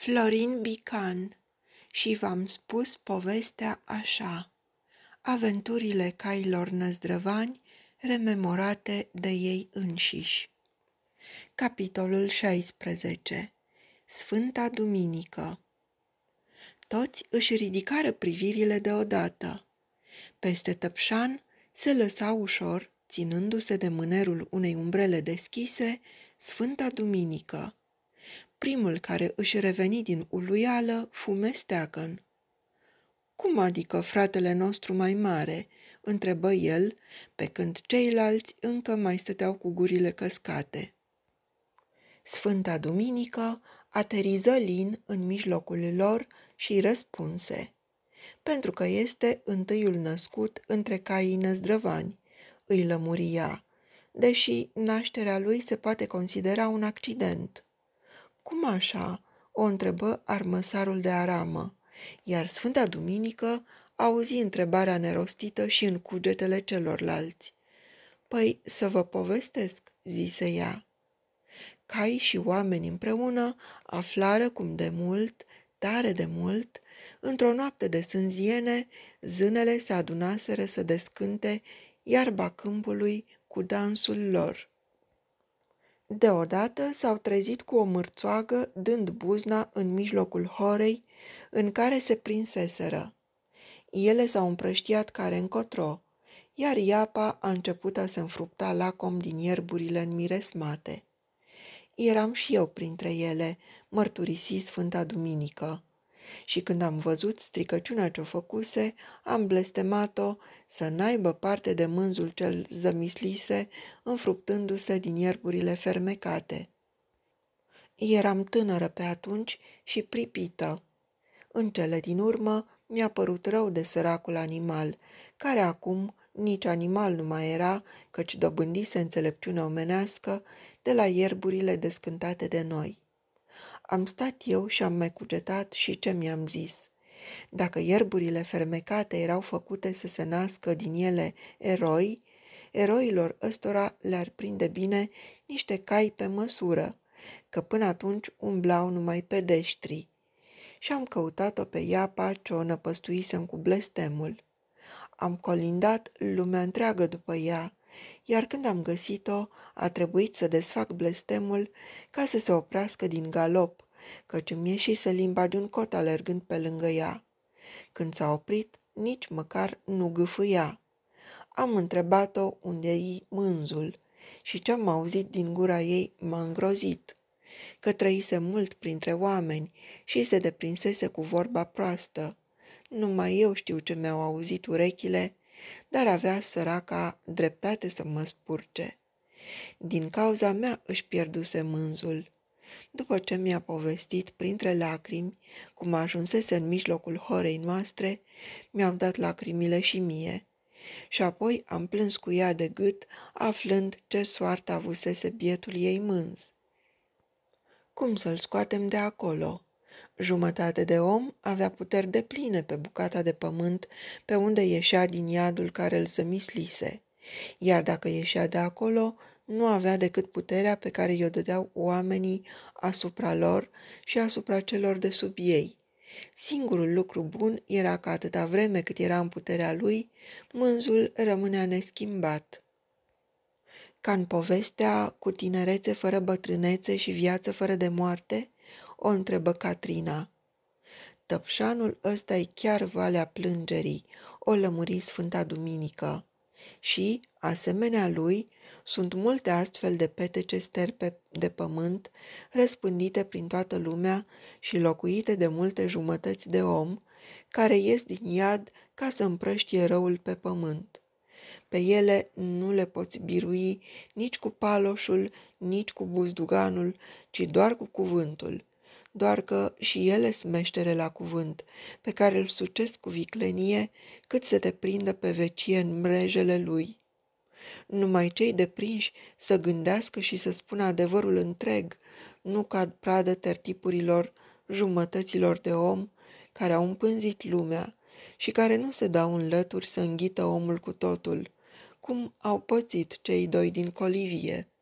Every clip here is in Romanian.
Florin Bican și v-am spus povestea așa, aventurile cailor năzdrăvani rememorate de ei înșiși. Capitolul 16 Sfânta Duminică Toți își ridicară privirile deodată. Peste tăpșan se lăsa ușor, ținându-se de mânerul unei umbrele deschise, Sfânta Duminică – Primul care își reveni din uluială fu Mesteacăn. Cum adică fratele nostru mai mare?" întrebă el, pe când ceilalți încă mai stăteau cu gurile căscate. Sfânta Duminică ateriză lin în mijlocul lor și răspunse, pentru că este întâiul născut între caii năzdrăvani, îi lămuria, deși nașterea lui se poate considera un accident. Cum așa?" o întrebă armăsarul de aramă, iar Sfânta Duminică auzi întrebarea nerostită și în cugetele celorlalți. Păi să vă povestesc," zise ea. Cai și oameni împreună aflară cum de mult, tare de mult, într-o noapte de sânziene, zânele se adunaseră să descânte iarba câmpului cu dansul lor. Deodată s-au trezit cu o mârțoagă dând buzna în mijlocul horei în care se prinseseră. Ele s-au împrăștiat care încotro, iar iapa a început a se înfrupta lacom din ierburile înmiresmate. Eram și eu printre ele, mărturisi Sfânta Duminică și când am văzut stricăciunea ce-o făcuse, am blestemat-o să n-aibă parte de mânzul cel zămislise, înfructându-se din ierburile fermecate. Eram tânără pe atunci și pripită. În cele din urmă mi-a părut rău de săracul animal, care acum nici animal nu mai era, căci dobândise înțelepciune omenească de la ierburile descântate de noi. Am stat eu și am mai cugetat și ce mi-am zis. Dacă ierburile fermecate erau făcute să se nască din ele eroi, eroilor ăstora le-ar prinde bine niște cai pe măsură, că până atunci umblau numai pedeștri. Și am căutat-o pe iapa ce o năpăstuisem cu blestemul. Am colindat lumea întreagă după ea, iar când am găsit-o, a trebuit să desfac blestemul ca să se oprească din galop, căci îmi ieșise limba de un cot alergând pe lângă ea. Când s-a oprit, nici măcar nu gâfâia. Am întrebat-o unde i mânzul și ce-am auzit din gura ei m-a îngrozit, că trăise mult printre oameni și se deprinsese cu vorba proastă. Numai eu știu ce mi-au auzit urechile dar avea săraca dreptate să mă spurce. Din cauza mea își pierduse mânzul. După ce mi-a povestit printre lacrimi cum ajunsese în mijlocul horei noastre, mi-au dat lacrimile și mie. Și apoi am plâns cu ea de gât, aflând ce soartă avusese bietul ei mânz. Cum să-l scoatem de acolo?" jumătate de om avea puteri de pline pe bucata de pământ pe unde ieșea din iadul care îl sămislise, iar dacă ieșea de acolo, nu avea decât puterea pe care i-o dădeau oamenii asupra lor și asupra celor de sub ei. Singurul lucru bun era că atâta vreme cât era în puterea lui, mânzul rămânea neschimbat. Ca în povestea cu tinerețe fără bătrânețe și viață fără de moarte, o întrebă Catrina. Tăpșanul ăsta e chiar Valea Plângerii, o lămuri Sfânta Duminică. Și, asemenea lui, sunt multe astfel de petece sterpe de pământ, răspândite prin toată lumea și locuite de multe jumătăți de om, care ies din iad ca să împrăștie răul pe pământ. Pe ele nu le poți birui nici cu paloșul, nici cu buzduganul, ci doar cu cuvântul, doar că și ele smeștere la cuvânt, pe care îl sucesc cu viclenie, cât se deprindă pe vecie în mrejele lui. Numai cei deprinși să gândească și să spună adevărul întreg, nu cad pradă tertipurilor, jumătăților de om, care au împânzit lumea și care nu se dau în lături să înghită omul cu totul, cum au pățit cei doi din colivie.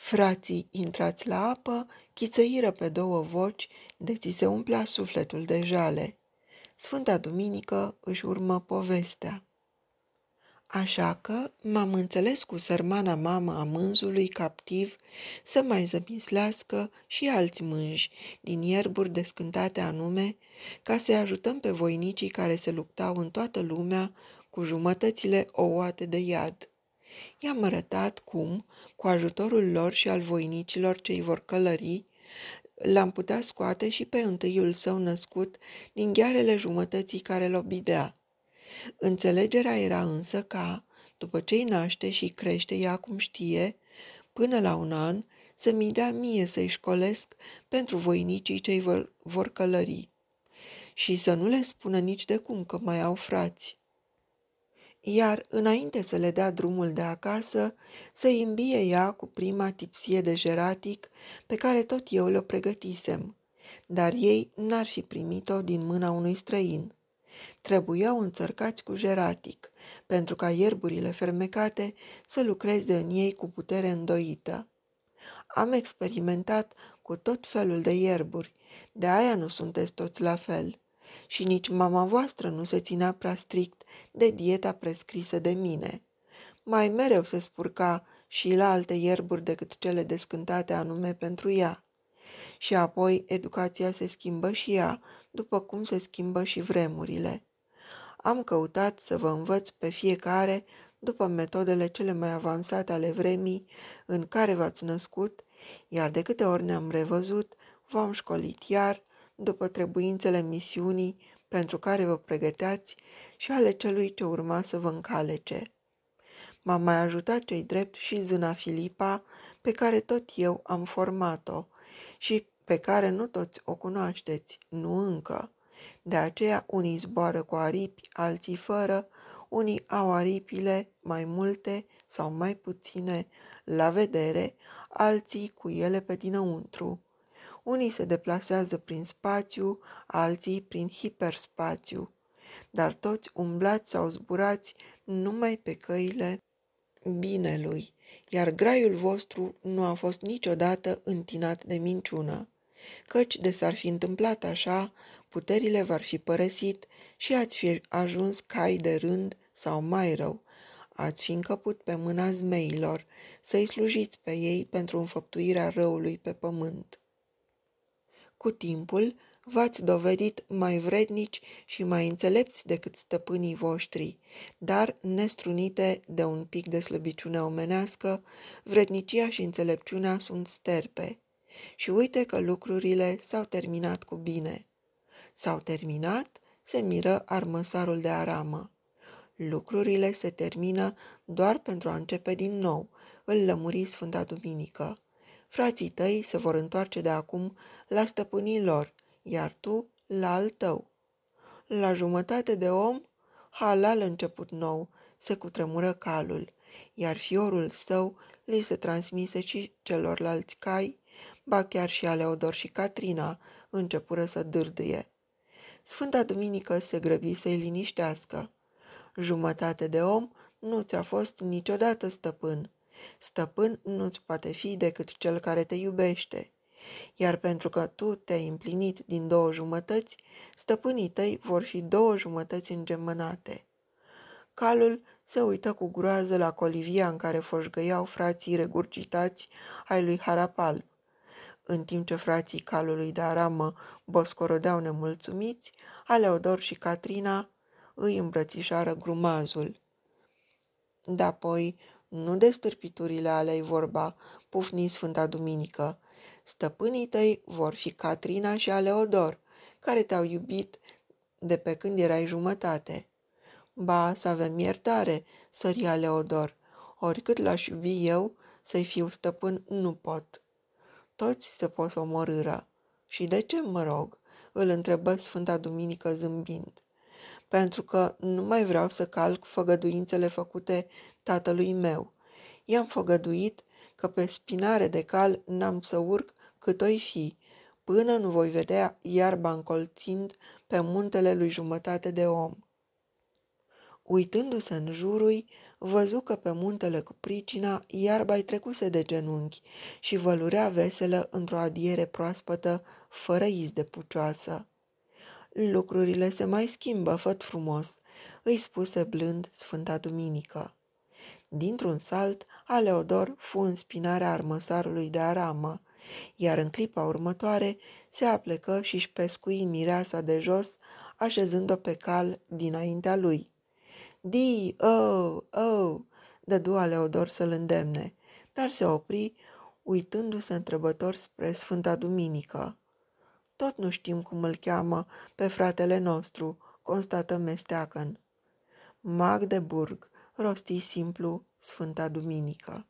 Frații intrați la apă, chițăiră pe două voci, de ți se umplea sufletul de jale. Sfânta Duminică își urmă povestea. Așa că m-am înțeles cu sărmana mamă a mânzului captiv să mai zămislească și alți mânji din ierburi descântate anume, ca să ajutăm pe voinicii care se luptau în toată lumea cu jumătățile ouate de iad. I-am arătat cum, cu ajutorul lor și al voinicilor ce îi vor călări, l-am putea scoate și pe întâiul său născut din ghearele jumătății care l obidea. Înțelegerea era însă ca, după ce îi naște și crește ea cum știe, până la un an, să mi dea mie să-i școlesc pentru voinicii cei vor călări și să nu le spună nici de cum că mai au frați iar înainte să le dea drumul de acasă, să îmbie ea cu prima tipsie de jeratic pe care tot eu le pregătisem, dar ei n-ar fi primit-o din mâna unui străin. Trebuiau înțărcați cu jeratic, pentru ca ierburile fermecate să lucreze în ei cu putere îndoită. Am experimentat cu tot felul de ierburi, de aia nu sunteți toți la fel și nici mama voastră nu se ținea prea strict de dieta prescrisă de mine. Mai mereu se spurca și la alte ierburi decât cele descântate anume pentru ea. Și apoi educația se schimbă și ea, după cum se schimbă și vremurile. Am căutat să vă învăț pe fiecare după metodele cele mai avansate ale vremii în care v-ați născut, iar de câte ori ne-am revăzut, v-am școlit iar după trebuințele misiunii pentru care vă pregăteați și ale celui ce urma să vă încalece. m am mai ajutat cei drept și zâna Filipa, pe care tot eu am format-o și pe care nu toți o cunoașteți, nu încă. De aceea unii zboară cu aripi, alții fără, unii au aripile mai multe sau mai puține la vedere, alții cu ele pe dinăuntru. Unii se deplasează prin spațiu, alții prin hiperspațiu, dar toți umblați sau zburați numai pe căile binelui, iar graiul vostru nu a fost niciodată întinat de minciună. Căci de s-ar fi întâmplat așa, puterile v-ar fi părăsit și ați fi ajuns cai de rând sau mai rău. Ați fi încăput pe mâna zmeilor, să-i slujiți pe ei pentru înfăptuirea răului pe pământ. Cu timpul, v-ați dovedit mai vrednici și mai înțelepți decât stăpânii voștri, dar nestrunite de un pic de slăbiciune omenească, vrednicia și înțelepciunea sunt sterpe. Și uite că lucrurile s-au terminat cu bine. S-au terminat, se miră armăsarul de aramă. Lucrurile se termină doar pentru a începe din nou, îl lămuri Sfânta Duminică frații tăi se vor întoarce de acum la stăpânii lor, iar tu la al tău. La jumătate de om, halal început nou, se cutremură calul, iar fiorul său li se transmise și celorlalți cai, ba chiar și Aleodor și Catrina începură să dârdâie. Sfânta Duminică se grăbi să-i liniștească. Jumătate de om nu ți-a fost niciodată stăpân. Stăpân nu-ți poate fi decât cel care te iubește. Iar pentru că tu te-ai împlinit din două jumătăți, stăpânii tăi vor fi două jumătăți îngemânate. Calul se uită cu groază la colivia în care foșgăiau frații regurgitați ai lui Harapal. În timp ce frații calului de aramă boscorodeau nemulțumiți, Aleodor și Catrina îi îmbrățișară grumazul. De apoi nu de stârpiturile alei vorba, pufni Sfânta Duminică. Stăpânii tăi vor fi Catrina și Aleodor, care te-au iubit de pe când erai jumătate. Ba, să avem iertare, sări Aleodor, oricât l-aș iubi eu, să-i fiu stăpân nu pot. Toți se posomorâră. Și de ce, mă rog? îl întrebă Sfânta Duminică zâmbind pentru că nu mai vreau să calc făgăduințele făcute tatălui meu. I-am făgăduit că pe spinare de cal n-am să urc cât oi fi, până nu voi vedea iarba încolțind pe muntele lui jumătate de om. Uitându-se în jurul, văzu că pe muntele cu pricina iarba-i trecuse de genunchi și vălurea veselă într-o adiere proaspătă, fără iz de pucioasă. Lucrurile se mai schimbă, făt frumos, îi spuse blând Sfânta Duminică. Dintr-un salt, Aleodor fu în spinarea armăsarului de aramă, iar în clipa următoare se aplecă și-și pescui mireasa de jos, așezând-o pe cal dinaintea lui. Di, oh, oh, dădu Aleodor să-l îndemne, dar se opri, uitându-se întrebător spre Sfânta Duminică. Tot nu știm cum îl cheamă pe fratele nostru, constată Mesteacăn. Magdeburg, rosti simplu Sfânta Duminică.